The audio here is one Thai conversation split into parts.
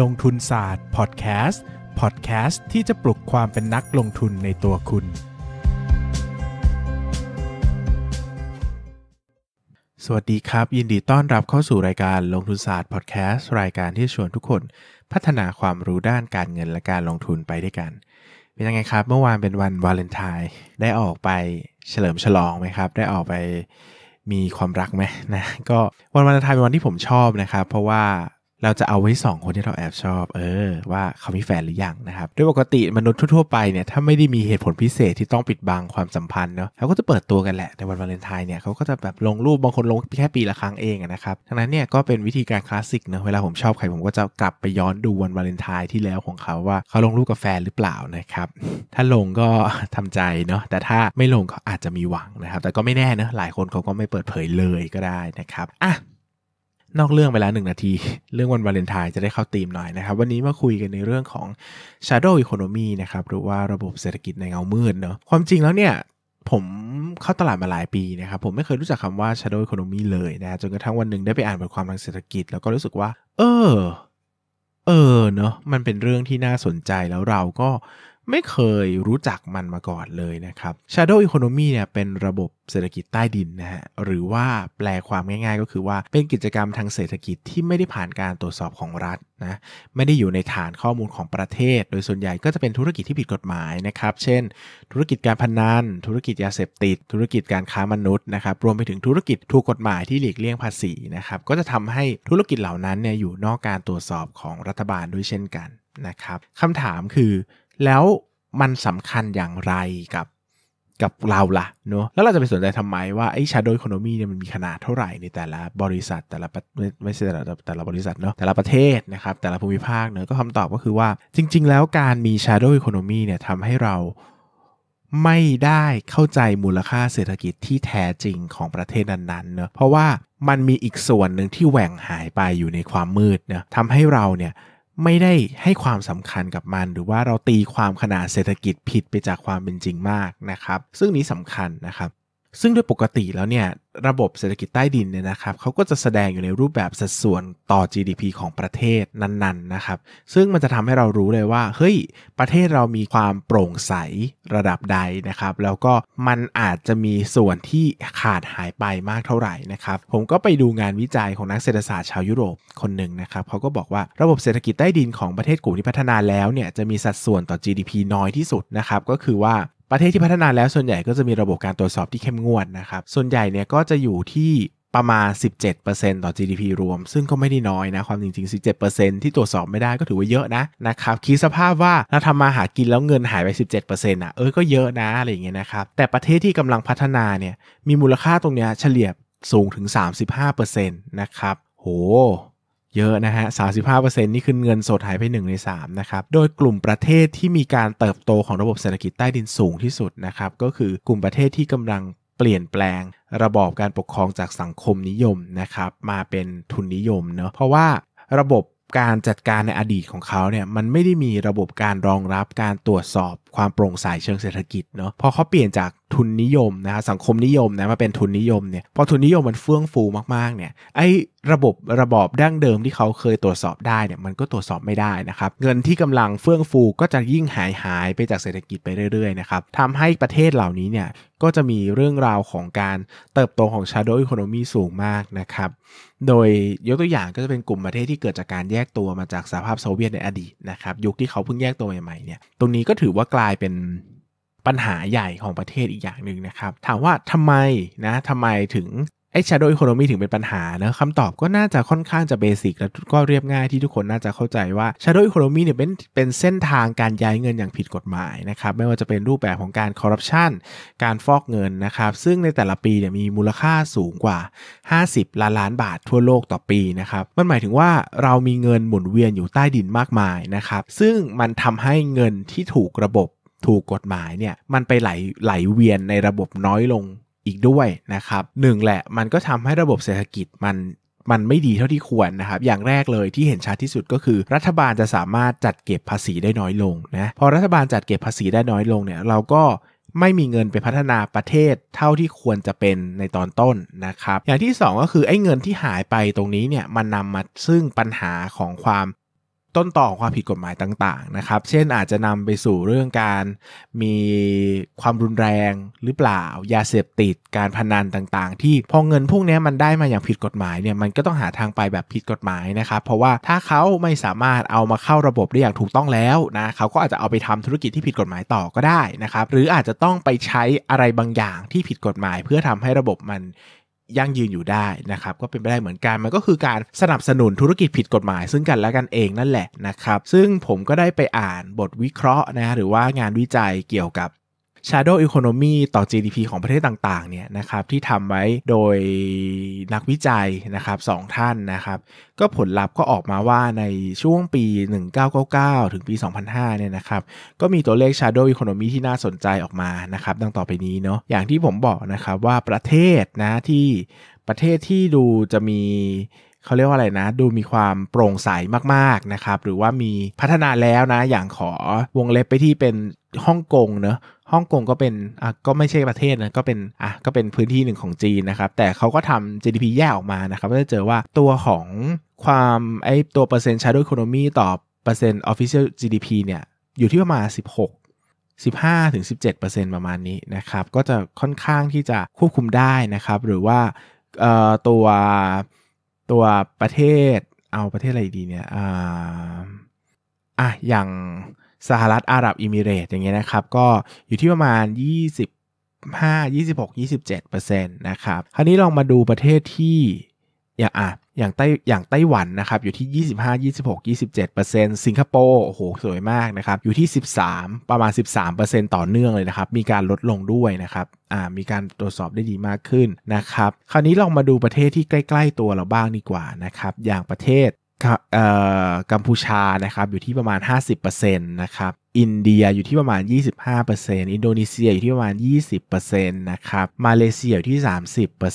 ลงทุนศาสตร์พอดแคสต์พอดแคสต์ที่จะปลุกความเป็นนักลงทุนในตัวคุณ สวัสดีครับ ยินดีต้อนรับเข้าสู่รายการลงทุนศาสตร์พอดแคสต์รายการที่ชวนทุกคนพัฒนาความรู้ด้านการเงินและการลงทุนไปด้วยกัน เป็นยังไงครับ เมื่อวานเป็นวันวาเลนไทน์ได้ออกไปเฉลิมฉลองไหมครับ ได้ออกไปมีความรักไหมนะก็วันวาเลนไทน์เป็นวันที่ผมชอบนะครับ เพราะว่าเราจะเอาไว้ 2 คนที่เราแอบชอบ เออ ว่าเขามีแฟนหรือยังนะครับ โดยปกติมนุษย์ทั่วๆไปเนี่ยถ้าไม่ได้มีเหตุผลพิเศษที่ต้องปิดบังความสัมพันธ์เนาะเขาก็จะเปิดตัวกันแหละในวันวาเลนไทน์เนี่ยเขาก็จะแบบลงรูป บางคนลงแค่ปีละครั้งเองนะครับดังนั้นเนี่ยก็เป็นวิธีการคลาสสิกเนาะ เวลาผมชอบใครผมก็จะกลับไปย้อนดูวันวาเลนไทน์ที่แล้วของเขาว่าเขาลงรูปกับแฟนหรือเปล่านะครับ ถ้าลงก็ทำใจเนาะ แต่ถ้าไม่ลงก็อาจจะมีหวังนะครับ แต่ก็ไม่แน่นะหลายคนเขาก็ไม่เปิดเผยเลยก็ได้นะครับอ่ะนอกเรื่อง ไปแล้วหนึ่งนาที เรื่องวันวาเลนไทน์จะได้เข้าตีมหน่อยนะครับ วันนี้มาคุยกันในเรื่องของ shadow economy นะครับ หรือว่าระบบเศรษฐกิจในเงามืดเนาะความจริงแล้วเนี่ย ผมเข้าตลาดมาหลายปีนะครับ ผมไม่เคยรู้จักคำว่า shadow economy เลยนะจนกระทั่งวันหนึ่งได้ไปอ่านบทความทางเศรษฐกิจแล้วก็รู้สึกว่า เออ เออ เนาะมันเป็นเรื่องที่น่าสนใจแล้วเราก็ไม่เคยรู้จักมันมาก่อนเลยนะครับ Shadow Economy เนี่ยเป็นระบบเศรษฐกิจใต้ดินนะฮะหรือว่าแปลความง่ายๆก็คือว่าเป็นกิจกรรมทางเศรษฐกิจที่ไม่ได้ผ่านการตรวจสอบของรัฐนะไม่ได้อยู่ในฐานข้อมูลของประเทศ โดยส่วนใหญ่ก็จะเป็นธุรกิจที่ผิดกฎหมายนะครับ เช่น ธุรกิจการพนัน ธุรกิจยาเสพติดธุรกิจการค้ามนุษย์นะครับรวมไปถึงธุรกิจถูกกฎหมายที่หลีกเลี่ยงภาษีนะครับก็จะทำให้ธุรกิจเหล่านั้นเนี่ยอยู่นอกการตรวจสอบของรัฐบาลด้วยเช่นกันนะครับคำถามคือแล้วมันสำคัญอย่างไรกับกับเราละ่ะเนาะแล้วเราจะไปสนใจทำไมว่าไอ้ชาโด o w โ c o n o m เนี่ยมันมีขนาดเท่าไหร่ในแต่ละบริษัทแต่ละไม่ใช่แต่ละแต่ละบริษัทเนาะแต่ละประเทศนะครับแต่ละภูมิภาคเนาะก็คำตอบก็คือว่า จริง ๆ แล้วการมีชาโด o w โ c o n o m เนี่ยทำให้เราไม่ได้เข้าใจมูลค่าเศรษฐกิจที่แท้จริงของประเทศนั้นๆเนะเพราะว่ามันมีอีกส่วนหนึ่งที่แหว่งหายไปอยู่ในความมืดเนะทำให้เราเนี่ยไม่ได้ให้ความสำคัญกับมัน หรือว่าเราตีความขนาดเศรษฐกิจผิดไปจากความเป็นจริงมากนะครับ ซึ่งนี้สำคัญนะครับซึ่งด้วยปกติแล้วเนี่ยระบบเศรษฐกิจใต้ดินเนี่ยนะครับเขาก็จะแสดงอยู่ในรูปแบบสัดส่วนต่อ GDP ของประเทศนั้นๆนะครับซึ่งมันจะทำให้เรารู้เลยว่าเฮ้ยประเทศเรามีความโปร่งใสระดับใดนะครับ แล้วก็มันอาจจะมีส่วนที่ขาดหายไปมากเท่าไหร่นะครับ ผมก็ไปดูงานวิจัยของนักเศรษฐศาสตร์ชาวยุโรปคนหนึ่งนะครับเขาก็บอกว่าระบบเศรษฐกิจใต้ดินของประเทศกลุ่มที่พัฒนาแล้วเนี่ยจะมีสัดส่วนต่อ GDP น้อยที่สุดนะครับก็คือว่าประเทศที่พัฒนาแล้วส่วนใหญ่ก็จะมีระบบการตรวจสอบที่เข้มงวดนะครับ ส่วนใหญ่เนี่ยก็จะอยู่ที่ประมาณ 17%ต่อ GDP รวม ซึ่งก็ไม่ได้น้อยนะ ความจริงๆ17%ที่ตรวจสอบไม่ได้ก็ถือว่าเยอะนะ นะครับ คิดสภาพว่าเราทำมาหากินแล้วเงินหายไป 17%อ่ะ เออก็เยอะนะอะไรอย่างเงี้ยนะครับ แต่ประเทศที่กำลังพัฒนาเนี่ย มีมูลค่าตรงเนี้ยเฉลี่ยสูงถึง 35%นะครับ โหเยอะนะฮะ35%นี่คือเงินสดหายไป1ใน3นะครับ โดยกลุ่มประเทศที่มีการเติบโตของระบบเศรษฐกิจใต้ดินสูงที่สุดนะครับ ก็คือกลุ่มประเทศที่กำลังเปลี่ยนแปลง ระบอบการปกครองจากสังคมนิยมนะครับ มาเป็นทุนนิยมเนาะ เพราะว่าระบบการจัดการในอดีตของเขาเนี่ย มันไม่ได้มีระบบการรองรับการตรวจสอบความโปร่งใสเชิงเศรษฐกิจเนาะ พอเขาเปลี่ยนจากทุนนิยมนะครสังคมนิยมนะมาเป็นทุนนิยมเนี่ยพอทุนนิยมมันเฟื่องฟูมากๆเนี่ยไอ้ระบบระบอบดั้งเดิมที่เขาเคยตรวจสอบได้เนี่ยมันก็ตรวจสอบไม่ได้นะครับเงินที่กำลังเฟื่องฟูก็จะยิ่งหายหาย ไปจากเศรษฐกิจไปเรื่อยๆนะครับทำให้ประเทศเหล่านี้เนี่ยก็จะมีเรื่องราวของการเติบโตของ s h โ d o w e โ o n o มีสูงมากนะครับโดยยกตัวอย่างก็จะเป็นกลุ่มประเทศที่เกิดจากการแยกตัวมาจากสหภาพโซเวียตในอดีตนะครับยุคที่เขาเพิ่งแยกตัวใหม่ๆเนี่ยตรงนี้ก็ถือว่ากลายเป็นปัญหาใหญ่ของประเทศอีกอย่างหนึ่งนะครับ ถามว่าทำไมนะทำไมถึงไอ้ shadow economy ถึงเป็นปัญหานะคำตอบก็น่าจะค่อนข้างจะเบสิกและก็เรียบง่ายที่ทุกคนน่าจะเข้าใจว่า shadow economy เนี่ยเป็นเป็นเส้นทางการย้ายเงินอย่างผิดกฎหมายนะครับ ไม่ว่าจะเป็นรูปแบบของการคอร์รัปชันการฟอกเงินนะครับ ซึ่งในแต่ละปีเนี่ยมีมูลค่าสูงกว่า 50 ล้านล้านบาททั่วโลกต่อปีนะครับมันหมายถึงว่าเรามีเงินหมุนเวียนอยู่ใต้ดินมากมายนะครับซึ่งมันทำให้เงินที่ถูกระบบถูกกฎหมายเนี่ยมันไปไหล ไหลเวียนในระบบน้อยลงอีกด้วย นะครับหนึ่งแหละมันก็ทำให้ระบบเศรษฐกิจมันมันไม่ดีเท่าที่ควรนะครับ อย่างแรกเลยที่เห็นชัดที่สุดก็คือ รัฐบาลจะสามารถจัดเก็บภาษีได้น้อยลงนะพอรัฐบาลจัดเก็บภาษีได้น้อยลงเนี่ยเราก็ไม่มีเงินไปพัฒนาประเทศเท่าที่ควรจะเป็นในตอนต้นนะครับอย่างที่ 2 ก็คือไอ้เงินที่หายไปตรงนี้เนี่ยมันนำมาซึ่งปัญหาของความต้นต่อของความผิดกฎหมายต่างๆนะครับ เช่น อาจจะนำไปสู่เรื่องการมีความรุนแรงหรือเปล่า ยาเสพติด การพนันต่าง ๆ ที่พอเงินพวกนี้มันได้มาอย่างผิดกฎหมายเนี่ย มันก็ต้องหาทางไปแบบผิดกฎหมายนะครับ เพราะว่าถ้าเขาไม่สามารถเอามาเข้าระบบได้อย่างถูกต้องแล้วนะเขาก็อาจจะเอาไปทำธุรกิจที่ผิดกฎหมายต่อก็ได้นะครับ หรืออาจจะต้องไปใช้อะไรบางอย่างที่ผิดกฎหมายเพื่อทำให้ระบบมันยั่งยืนอยู่ได้นะครับ ก็เป็นไปได้เหมือนกัน มันก็คือการสนับสนุนธุรกิจผิดกฎหมาย ซึ่งกันและกันเองนั่นแหละนะครับ ซึ่งผมก็ได้ไปอ่านบทวิเคราะห์นะฮะหรือว่างานวิจัยเกี่ยวกับ Shadow Economy ต่อ GDP ของประเทศต่างๆ เนี่ยนะครับที่ทำไว้โดยนักวิจัยนะครับสองท่านนะครับ ก็ผลลัพธ์ก็ออกมาว่าในช่วงปี 1999 ถึงปี 2005 เนี่ยนะครับ ก็มีตัวเลข Shadow Economy ที่น่าสนใจออกมานะครับ ดังต่อไปนี้เนาะอย่างที่ผมบอกนะครับว่าประเทศนะที่ประเทศที่ดูจะมีเขาเรียกว่าอะไรนะ ดูมีความโปร่งใสมาก ๆนะครับ หรือว่ามีพัฒนาแล้วนะ อย่างขอวงเล็บไปที่เป็นฮ่องกงเนาะฮ่องกงก็เป็นอ่ะก็ไม่ใช่ประเทศนะก็เป็นอ่ะก็เป็นพื้นที่หนึ่งของจีนนะครับ แต่เขาก็ทำ GDP แยกออกมานะครับก็จะเจอว่าตัวของความ ไอตัวเปอร์เซ็นต์ชาร์ดอ e c โนมี y ต่อเปอร์เซ็นต์ official GDP เนี่ย อยู่ที่ประมาณ 16 15ถึง 17%ประมาณนี้นะครับ ก็จะค่อนข้างที่จะควบคุมได้นะครับ หรือว่าตัว ตัวประเทศเอาประเทศอะไรดีเนี่ย อ่าอ่ะอย่างสหรัฐอาหรับอิมิเรตอย่างเงี้ยนะครับก็อยู่ที่ประมาณ2 5 26 27%นต์นะครับคราวนี้ลองมาดูประเทศที่อย่างอ่ะอย่างไต้อย่างไต้หวันนะครับอยู่ที่25 26 27 สิงคโปร์โอ้โหสวยมากนะครับอยู่ที่ 13 ประมาณ 13 ต่อเนื่องเลยนะครับมีการลดลงด้วยนะครับอ่ามีการตรวจสอบได้ดีมากขึ้นนะครับคราวนี้ลองมาดูประเทศที่ใกล้ ๆตัวเราบ้างดีกว่านะครับอย่างประเทศกัมพูชานะครับอยู่ที่ประมาณ 50%นะครับอินเดียอยู่ที่ประมาณ 25%อินโดนีเซียอยู่ที่ประมาณ 20%นะครับมาเลเซียอยู่ที่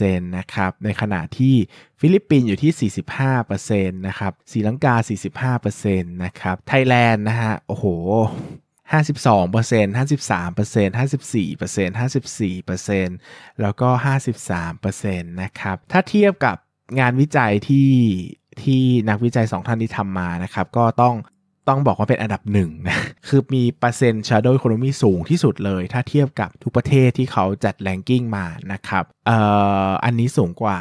30%นะครับในขณะที่ฟิลิปปินส์อยู่ที่ 45%นะครับสีลังกา 45%นะครับไทยแลนด์นะฮะโอ้โห52% 53% 54% 54%แล้วก็ 53%นะครับถ้าเทียบกับงานวิจัยที่ที่นักวิจัย 2 ท่านที่ทำมานะครับก็ต้องต้องบอกว่าเป็นอันดับหนึ่งนะคือมีเปอร์เซ็นต์ Shadow Economy สูงที่สุดเลย ถ้าเทียบกับทุกประเทศที่เขาจัดแลงกิ้งมานะครับเอ่ออันนี้สูงกว่า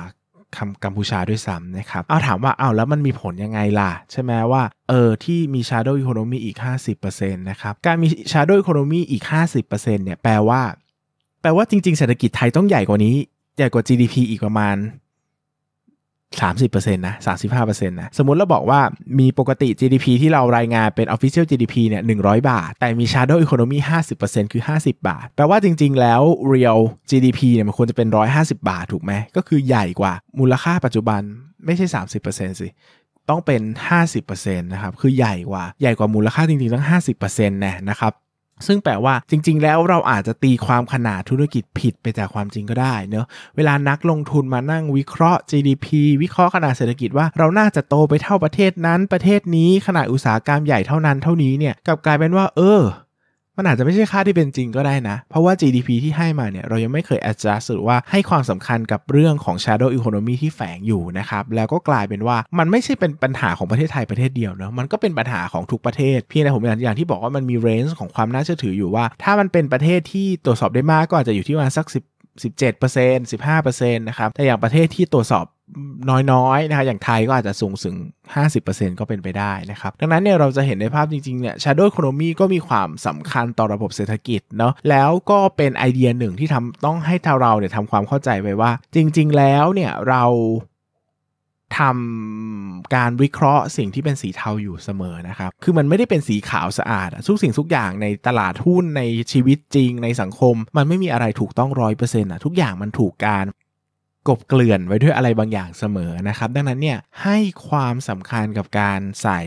กัมพูชาด้วยซ้ำนะครับเอาถามว่าเอาแล้วมันมีผลยังไงล่ะ ใช่ไหมว่าเออที่มี Shadow Economy อีก 50%นะครับการมี Shadow Economy อีก 50%เนี่ยแปลว่า แปลว่าจริง ๆเศรษฐกิจไทยต้องใหญ่กว่านี้ ใหญ่กว่า GDP อีกประมาณ30%นะ35%นะ สมมติเราบอกว่ามีปกติ GDP ที่เรารายงานเป็น Official GDP เนี่ย100 บาท แต่มี Shadow Economy 50%คือ 50 บาท แปลว่าจริงๆแล้ว Real GDP เนี่ยมันควรจะเป็น 150 บาท ถูกไหมก็คือใหญ่กว่ามูลค่าปัจจุบันไม่ใช่ 30%สิต้องเป็น 50%นะครับ คือใหญ่กว่าใหญ่กว่ามูลค่าจริงๆตั้ง 50%นะนะครับซึ่งแปลว่าจริง ๆ แล้วเราอาจจะตีความขนาดธุรกิจผิดไปจากความจริงก็ได้เนอะเวลานักลงทุนมานั่งวิเคราะห์ GDP วิเคราะห์ขนาดเศรษฐกิจว่า เราน่าจะโตไปเท่าประเทศนั้น ประเทศนี้ขนาดอุตสาหกรรมใหญ่เท่านั้นเท่านี้เนี่ยกลับกลายเป็นว่าเออมันอาจจะไม่ใช่ค่าที่เป็นจริงก็ได้นะ เพราะว่า GDP ที่ให้มาเนี่ยเรายังไม่เคย adjust หรือว่าให้ความสำคัญกับเรื่องของ shadow economy ที่แฝงอยู่นะครับ แล้วก็กลายเป็นว่ามันไม่ใช่เป็นปัญหาของประเทศไทยประเทศเดียวเนะ มันก็เป็นปัญหาของทุกประเทศเพียงแต่ผมอย่างที่บอกว่ามันมี range ของความน่าเชื่อถืออยู่ว่าถ้ามันเป็นประเทศที่ตรวจสอบได้มากก็อาจจะอยู่ที่ประมาณสัก10 17% 15%นะครับแต่อย่างประเทศที่ตรวจสอบน้อยๆ นะครับ อย่างไทยก็อาจจะสูงถึง 50%ก็เป็นไปได้นะครับ ดังนั้นเนี่ยเราจะเห็นในภาพจริงๆ เนี่ยชา a d o w โคโนมีก็มีความสำคัญต่อระบบเศรษฐกิจเนาะ แล้วก็เป็นไอเดียหนึ่งที่ทำต้องให้เราเนี่ยทำความเข้าใจไปว่า จริงๆแล้วเนี่ยเราทำการวิเคราะห์สิ่งที่เป็นสีเทาอยู่เสมอนะครับ คือมันไม่ได้เป็นสีขาวสะอาด ทุกสิ่งทุกอย่างในตลาดหุ้นในชีวิตจริงในสังคมมันไม่มีอะไรถูกต้องร้อยเปอร์เซ็นต์อ่ะ ทุกอย่างมันถูกการกบเกลื่อนไว้ด้วยอะไรบางอย่างเสมอนะครับดังนั้นเนี่ยให้ความสำคัญกับการใส่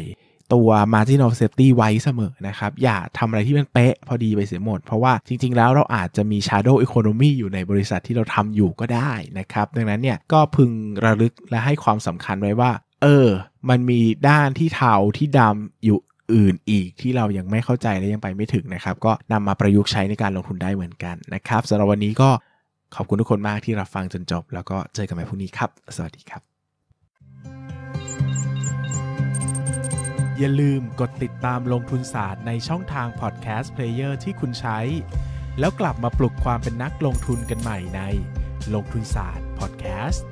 ตัว margin of safety ไว้เสมอนะครับ อย่าทำอะไรที่มันเป๊ะพอดีไปเสียหมด เพราะว่าจริงๆแล้วเราอาจจะมี shadow economy อยู่ในบริษัทที่เราทำอยู่ก็ได้นะครับดังนั้นเนี่ยก็พึงระลึกและให้ความสำคัญไว้ว่า เออ มันมีด้านที่เทาที่ดำอยู่อื่นอีกที่เรายังไม่เข้าใจและยังไปไม่ถึงนะครับก็นำมาประยุกต์ใช้ในการลงทุนได้เหมือนกันนะครับสำหรับวันนี้ก็ขอบคุณทุกคนมากที่รับฟังจนจบ แล้วก็เจอกันใหม่พรุ่งนี้ครับ สวัสดีครับ อย่าลืมกดติดตามลงทุนศาสตร์ในช่องทางพอดแคสต์เพลเยอร์ที่คุณใช้ แล้วกลับมาปลุกความเป็นนักลงทุนกันใหม่ในลงทุนศาสตร์พอดแคสต์